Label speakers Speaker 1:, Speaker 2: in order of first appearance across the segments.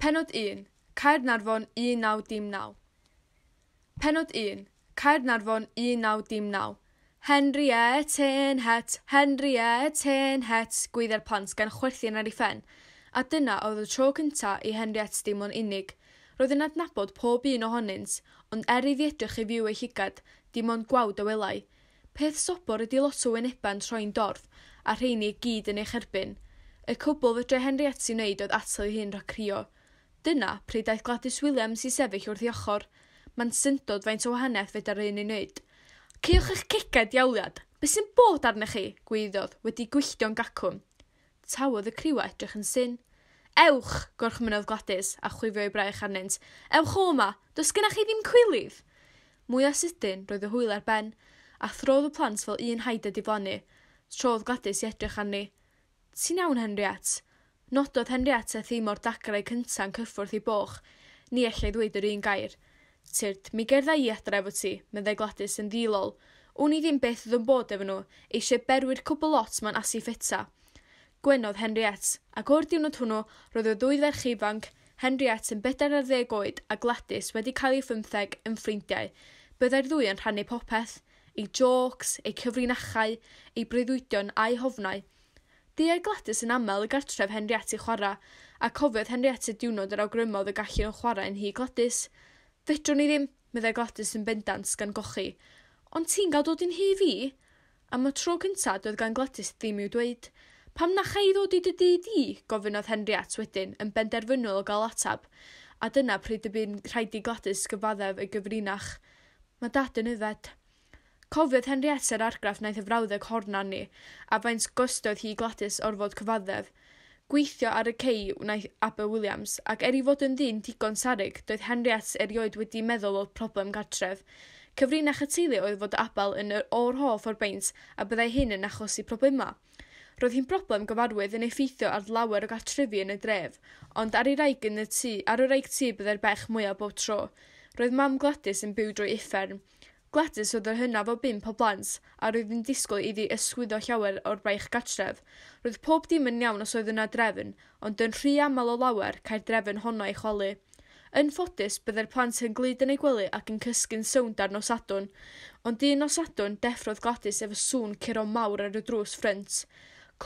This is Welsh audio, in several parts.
Speaker 1: Penod 1. Caer Narfon 1919. Penod 1. Caer Caernarfon 1919. Henriette ten het, Henriette ten het, gwyddau'r plant gan chwerthin ar ei ffen. A dyna oedd y tro cyntaf i Henriette dim ond unig. Roedd yn adnabod pob un ohonynt, ond er i ddiedrych i fyw ei higad, dim ond gwawd o welai. Peth sobor ydi lot o wyneban troi'n dorf, a rheini gyd yn eich erbyn. Y cwbl fedrai Henriette i wneud oedd atal i hyn rhaid crio. Dyna pryd aeth Gladys Williams i sefyll wrth i ochr. Mae'n syndod faint o wahaniaeth feda'r un i wneud. Ceiwch eich ceged iawliad. Be sy'n bod arnych chi? Gweiddodd, wedi gwylltio'n gacwm. Tawodd y criwa edrych yn syn. Ewch, gorchmynodd Gladys, a chwifio i brau arnynt. Ewch o ma, does gennych chi ddim cwylydd? Mwy a sydyn, roedd y hwyl ar ben, a throdd y plant fel un haid a diflannu. Troedd Gladys i edrych arni. Ti'n iawn, Henriette? Nododd y ddim o'r dagrau cynta'n cyffwrdd i boch, ni allai ddweud yr un gair. Tyrd, mi gerdda i adre efo ti, meddai Gladys yn ddilol. Wn i ddim beth ddim yn bod efo nhw, eisiau berwyr cwbl lot ma'n asu ffeta. Gwenodd Henriette, ac o'r diwnod hwnnw, roedd y ddwy ferch ifanc, Henriette yn 40 oed a Gladys wedi cael ei 15 yn ffrindiau. Byddai'r ddwy yn rhannu popeth, ei jocs, ei cyfrinachau, ei breuddwydion a'i hofnau – Diau Gladys yn aml y gartref Henriette chwarae, a cofiodd Henriette diwnod yr awgrymodd y gallu yn chwarae yn hi Gladys. Fedrwn ni ddim, meddai Gladys yn bendant gan gochi. Ond ti'n gael dod yn hi fi? Am y tro cyntaf, doedd gan Gladys ddim i'w dweud. Pam na chai ddod i dy di di? gofynodd Henriette wedyn yn benderfynol o gael atab, a dyna pryd y bu'n rhaid i Gladys gyfaddef y gyfrinach. Mae dad yn yfed. Cofiodd Henrietta'r argraff naeth y frawddeg hornan ni, a faint gostodd hi gladys orfod cyfaddef. Gweithio ar y cei wnaeth Abba Williams, ac er i fod yn ddyn digon sarig, doedd Henriett erioed wedi meddwl o'r problem gartref. Cyfrin a chytili oedd fod Abel yn yr o'r hoff o'r beint, a byddai hyn yn achosi problemau. Roedd hi'n broblem gyfarwydd yn effeithio ar lawer o gartrefi yn y dref, ond ar, y raig yn y tŷ, ar y raig tŷ byddai'r bech mwyaf bob tro. Roedd mam Gladys yn byw drwy uffern, Gledys oedd yr hynaf o bimp o blant a roedd yn disgwyl iddi ysgwyddo llawer o'r baich gatref. Roedd pob dim yn iawn os oedd yna drefn, ond yn rhy aml o lawer cael drefn honno ei choli. Yn ffodus, byddai'r plant yn glid yn ei gwely ac yn cysgu'n sownd ar nosadwn, ond un nosadwn deffrodd Gladys efo sŵn curo mawr ar y drws ffrynt.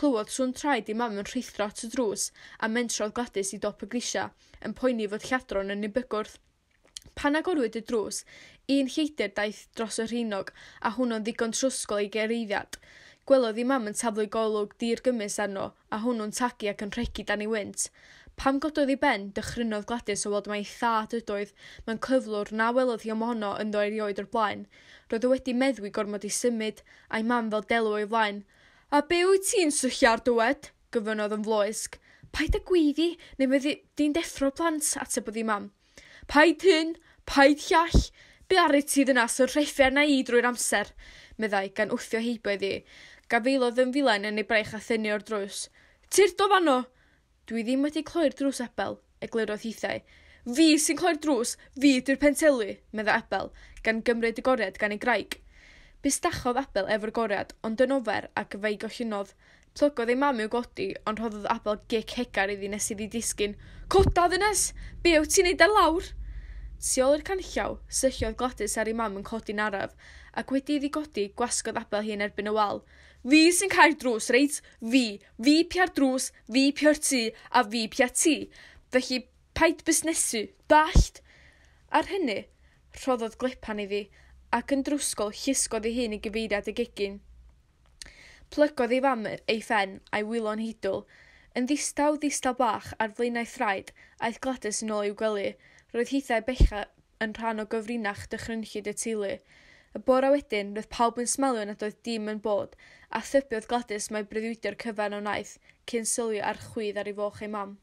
Speaker 1: Clywodd sŵn traed i mam yn rhithro at y drws a mentrodd Gladys i dop y grisia, yn poeni fod lladron yn ei bygwrdd. Pan agorwyd y drws, un lleidyr daeth dros y rhinog a hwnnw'n ddigon trwsgol i gereiddiad. Gwelodd ei mam yn taflu golwg gymys arno a hwnnw'n tagu ac yn rhegu dan ei wynt. Pam gododd ei ben, dychrynodd Gladys o weld ei thad ydoedd mewn cyflwr na welodd hi yn ynddo erioed o'r blaen. Roedd o wedi meddwi gormod i symud a'i mam fel delw o'i flaen. A be wyt ti'n swyllu ar dywed? gyfynodd yn floesg. Paid y gwyddi, neu fydd di'n deffro plant, ateb ei mam. Paid hyn, paid llall, be ar y ti ddynas o'r rheffer na i drwy'r amser, meddai gan wthio heibio iddi. Gafelodd yn filen yn ei braich a thynnu o'r drws. Tyr do fanno! Dwi ddim wedi cloi'r drws ebel, eglurodd hithau. Fi sy'n cloi'r drws, fi dwi'r pentelu, meddai ebel, gan gymryd y gored gan ei graig. Bistachodd ebel efo'r gored, ond yn ofer ac fe gollunodd. Plygodd ei mam i'w godi, ond rhoddodd Abel gic hegar iddi nes iddi disgyn. Coda ddynes! Be yw ti'n neud ar lawr? Tu ôl i'r canllaw, sylliodd Gladys ar ei mam yn codi'n araf, ac wedi iddi godi, gwasgodd Abel hi yn erbyn y wal. Fi sy'n cael drws, reit? Fi. Fi pia'r drws, fi pia'r tŷ, a fi pia'r tŷ. Felly, paid busnesu, dallt? Ar hynny, rhoddodd glipan iddi, ac yn drwsgol llusgodd ei hun i gyfeiriad y gegin. Plygodd ei fam ei phen a'i wylo'n hidl. Yn ddistaw ddistaw bach ar flaenau thraed, aeth Gladys yn ôl i'w gwely. Roedd hithau becha yn rhan o gyfrinach dychrynllid y teulu. Y bora wedyn, roedd pawb yn smalio nad oedd dim yn bod, a thybiodd Gladys mae breuddwydio'r cyfan o naeth, cyn sylwi ar chwydd ar ei foch ei mam.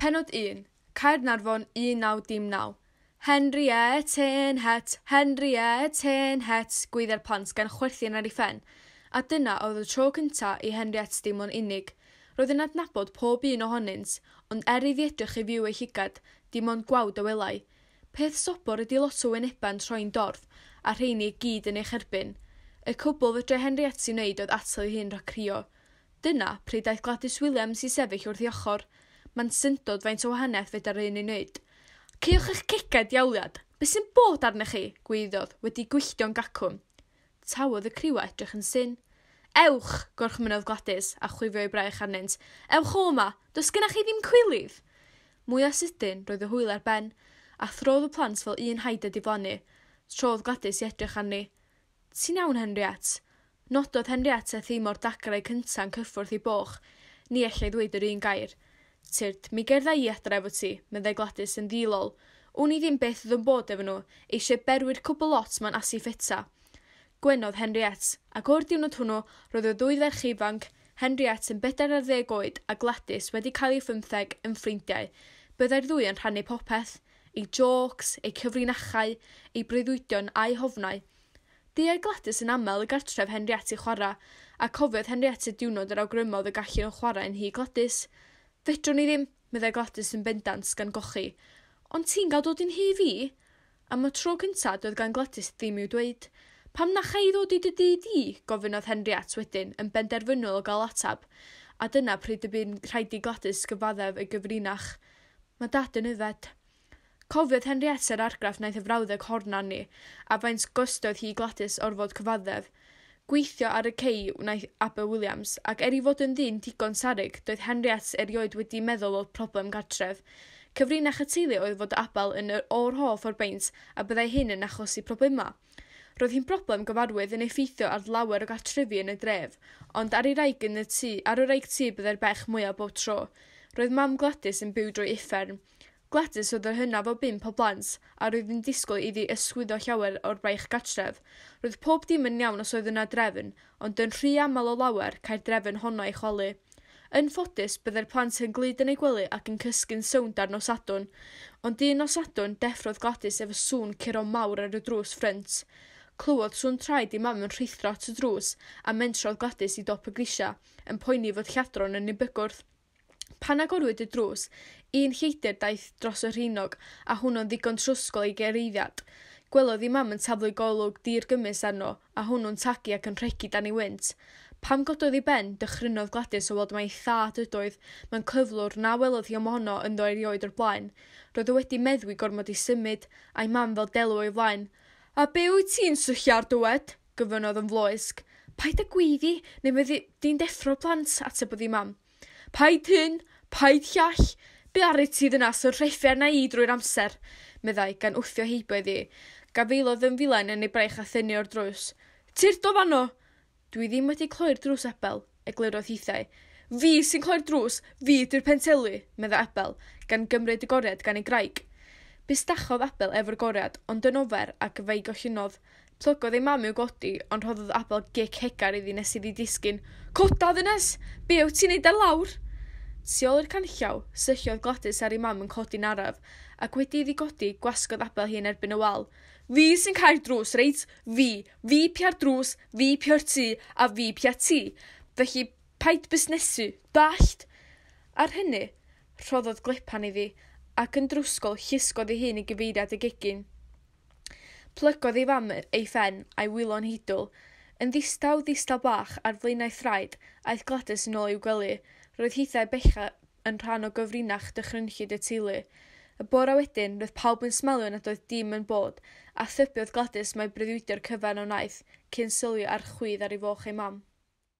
Speaker 1: Penod 1. Caernarfon 1999. Henriette Het, Henriette Het, gwyddau'r plant gan chwerthin ar ei ffen. A dyna oedd y tro cynta i Henriette dim ond unig. Roedd yn adnabod pob un ohonynt, ond er i ddiedrych i fyw ei higad, dim ond gwawd o welai. Peth sobor ydi lot o wyneban troi'n dorf, a rheini gyd yn eich cherbyn. Y cwbl fedrai Henriette i wneud oedd atal i hyn rhaid crio. Dyna pryd aeth Gladys Williams i sefyll wrth i ochr, Mae'n syndod faint o wahaniaeth fedra'r un i wneud. Ceiwch eich cegau diawliad. Be sy'n bod arnych chi, gweiddodd, wedi gwylltio'n gacwm. Tawodd y criwa edrych yn syn. Ewch, gorchmynodd Gladys, a chwifio i braich arnynt. Ewch o ma, does gennych chi ddim cwylydd? Mwy a sydyn, roedd y hwyl ar ben, a throdd y plant fel un haid wedi flannu. Troedd Gladys i edrych arni. Ti'n iawn, Henriat? Nododd Henriat a ddim o'r dagrau cyntaf yn cyffwrdd i boch. Ni allai ddweud yr un gair. Tyrd, mi gerdda i adre efo ti, meddai Gladys yn ddilol. Wn i ddim beth ddim bod efo nhw, eisiau berwyr cwbl lot ma'n asu ffeta. Gwenodd Henriette, ac o'r diwnod hwnnw, roedd y ddwy ferch ifanc, Henriette yn 40 oed a Gladys wedi cael ei 15 yn ffrindiau. Byddai'r ddwy yn rhannu popeth, ei jocs, ei cyfrinachau, ei breuddwydion a'i hofnau. Diau Gladys yn aml y gartref Henriette i chwarae, a cofiodd Henriette diwnod yr awgrymodd y gallu nhw chwarae yn hi Gladys – Fedrwn ni ddim, meddai Gladys yn bendant gan gochi. Ond ti'n gael dod i'n hi fi? Am y tro cyntaf, doedd gan Gladys ddim i'w dweud. Pam na chai ddod i dy di di? Gofynodd Henriette wedyn yn benderfynol o gael atab. A dyna pryd y byn rhaid i Gladys gyfaddef y gyfrinach. Mae dad yn yfed. Cofiodd Henriette yr argraff naeth y frawddeg horn arni, a faint gostodd hi Gladys orfod cyfaddef – Gweithio ar y cei wnaeth Aber Williams, ac er i fod yn ddyn digon sarig, doedd Henriette erioed wedi meddwl o'r problem gartref. Cyfrin a teulu oedd fod Abel yn yr o'r hoff o'r beint, a byddai hyn yn achos i problemau. Roedd hi'n broblem gyfarwydd yn effeithio ar lawer o gartrefi yn y dref, ond ar ei raig yn y tŷ, ar y raig tŷ byddai'r bech mwyaf bob tro. Roedd mam Gladys yn byw drwy uffern, Gledys oedd yr hynaf o bump o blant a roedd yn disgwyl iddi ysgwyddo llawer o'r baich gatref. Roedd pob dim yn iawn os oedd yna drefn, ond yn rhy aml o lawer cael drefn honno ei choli. Yn ffodus, byddai'r plant yn glid yn ei gwely ac yn cysgu'n sownd ar nosadwn, ond un nosadwn deffrodd Gladys efo sŵn curo mawr ar y drws ffrynt. Clywodd sŵn traed i mam yn rhithro at y drws a mentrodd Gladys i dop y grisia, yn poeni fod lladron yn ei bygwrth. Pan agorwyd y drws, Un lleidr daeth dros y rhinog, a hwnnw'n ddigon trwsgol i gereiddiad. Gwelodd ei mam yn taflu golwg gymys arno, a hwnnw'n tagu ac yn rhegu dan ei wynt. Pam gododd ei ben, dychrynodd Gladys o weld mae ei thad ydoedd, mewn cyflwr na welodd hi yn ynddo erioed o'r blaen. Roedd o wedi meddwi gormod i symud, a'i mam fel delw o'i flaen. A be wyt ti'n swllio ar dywed? gyfynodd yn floesg. Paid y gwyddi, neu fydd di'n deffro plant, ateb oedd ei mam. Paid hyn, paid llall, Biaru ti ddynas o'r rheffia na i drwy'r amser, meddai gan wthio heibo iddi. Gafeilodd yn filen yn ei braich a thynnu o'r drws. Tir do fanno! Dwi ddim wedi cloi'r drws ebel, eglurodd hithau. Fi sy'n cloi'r drws, fi dwi'r pentelu, meddai ebel, gan gymryd y gored gan ei graig. Bustachodd Abel efo'r goriad, ond yn ofer ac fe gollinodd. Plygodd ei mam i'w godi, ond rhoddodd Abel gic hegar iddi nes iddi disgyn. yn es! Be wyt ti'n ei ar lawr? Si ôl i'r canllaw, sychiodd Gladys ar ei mam yn codi'n araf, ac wedi iddi godi gwasgodd abel hi yn erbyn y wal. Fi sy'n cael drws, reit? Fi. Fi pia'r drws, fi pia'r tŷ, a fi pia'r tŷ. Felly, paid busnesu, dallt? Ar hynny, rhoddodd glipan iddi, ac yn drwsgol llusgodd ei hun i gyfeiriad y gegin. Plygodd ei fam ei ffen a'i wylo'n hidl, yn ddistaw ddistaw bach ar flaenau thraid, aeth Gladys yn ôl i'w gwely, Roedd hithau becha yn rhan o gyfrinach dychrynllid y teulu. Y bora wedyn, roedd pawb yn smalio nad oedd dim yn bod, a thybiodd Gladys mae bryddwydio'r cyfan o naeth, cyn sylwi ar chwydd ar ei foch ei mam.